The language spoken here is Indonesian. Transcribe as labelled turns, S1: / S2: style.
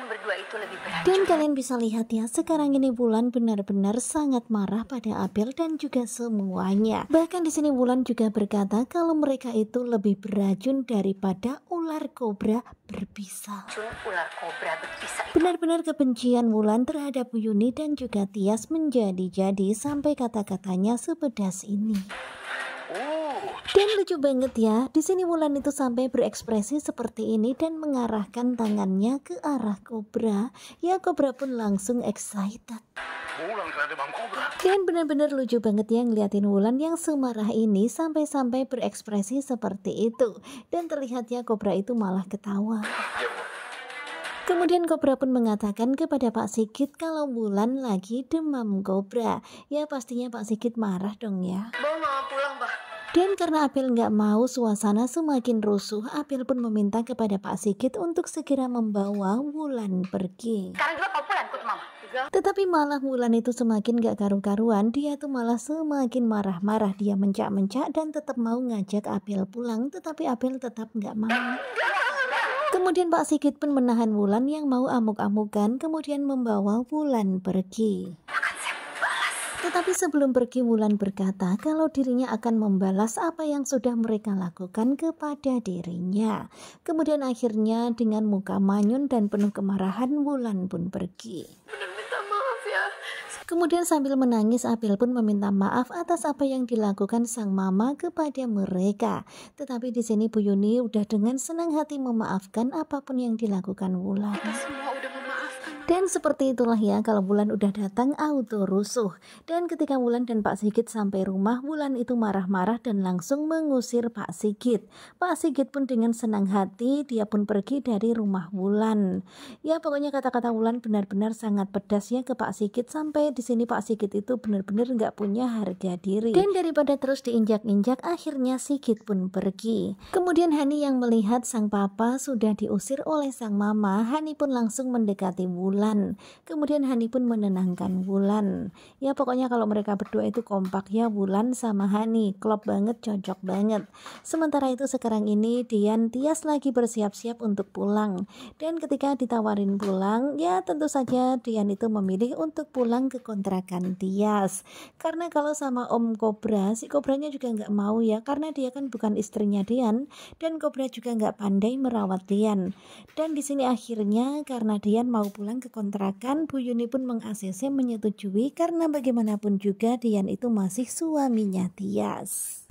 S1: kalian berdua itu lebih beracun. Dan kalian bisa lihat ya, sekarang ini Bulan benar-benar sangat marah pada Abel dan juga semuanya. Bahkan di sini Bulan juga berkata kalau mereka itu lebih beracun daripada ular kobra berpisah. Benar-benar kebencian bulan terhadap Yuni dan juga Tias menjadi-jadi sampai kata-katanya sepedas ini. Oh. Dan lucu banget ya, di sini Wulan itu sampai berekspresi seperti ini dan mengarahkan tangannya ke arah kobra. Ya kobra pun langsung excited. Dan benar-benar lucu banget ya ngeliatin Wulan yang semarah ini sampai-sampai berekspresi seperti itu. Dan terlihatnya kobra itu malah ketawa. Iya, Kemudian Kobra pun mengatakan kepada Pak Sigit kalau Wulan lagi demam Kobra. Ya pastinya Pak Sigit marah dong ya. Mau dan karena Apil nggak mau suasana semakin rusuh, Apil pun meminta kepada Pak Sigit untuk segera membawa Wulan pergi. Sekarang Tetapi malah Wulan itu semakin gak karu-karuan, dia tuh malah semakin marah-marah. Dia mencak-mencak dan tetap mau ngajak Apil pulang, tetapi Apil tetap gak mau. Kemudian Pak Sigit pun menahan Wulan yang mau amuk-amukan, kemudian membawa Wulan pergi. Makan tetapi sebelum pergi Wulan berkata kalau dirinya akan membalas apa yang sudah mereka lakukan kepada dirinya. Kemudian akhirnya dengan muka manyun dan penuh kemarahan Wulan pun pergi. Ya. Kemudian sambil menangis Apil pun meminta maaf atas apa yang dilakukan sang mama kepada mereka. Tetapi di sini Bu Yuni udah dengan senang hati memaafkan apapun yang dilakukan Wulan. semua dan seperti itulah ya, kalau bulan udah datang auto rusuh. Dan ketika bulan dan Pak Sigit sampai rumah, bulan itu marah-marah dan langsung mengusir Pak Sigit. Pak Sigit pun dengan senang hati, dia pun pergi dari rumah bulan Ya pokoknya kata-kata bulan benar-benar sangat pedas ya ke Pak Sigit. Sampai di sini Pak Sigit itu benar-benar nggak punya harga diri. Dan daripada terus diinjak-injak, akhirnya Sigit pun pergi. Kemudian Hani yang melihat sang papa sudah diusir oleh sang mama, Hani pun langsung mendekati bulan Wulan. Kemudian Hani pun menenangkan Wulan. Ya pokoknya kalau mereka berdua itu kompak ya Wulan sama Hani. Klop banget, cocok banget. Sementara itu sekarang ini Dian Tias lagi bersiap-siap untuk pulang. Dan ketika ditawarin pulang, ya tentu saja Dian itu memilih untuk pulang ke kontrakan Tias. Karena kalau sama Om Kobra, si Kobranya juga nggak mau ya karena dia kan bukan istrinya Dian dan Kobra juga nggak pandai merawat Dian. Dan di sini akhirnya karena Dian mau pulang ke kontrakan, Bu Yuni pun meng menyetujui karena bagaimanapun juga Dian itu masih suaminya Tias.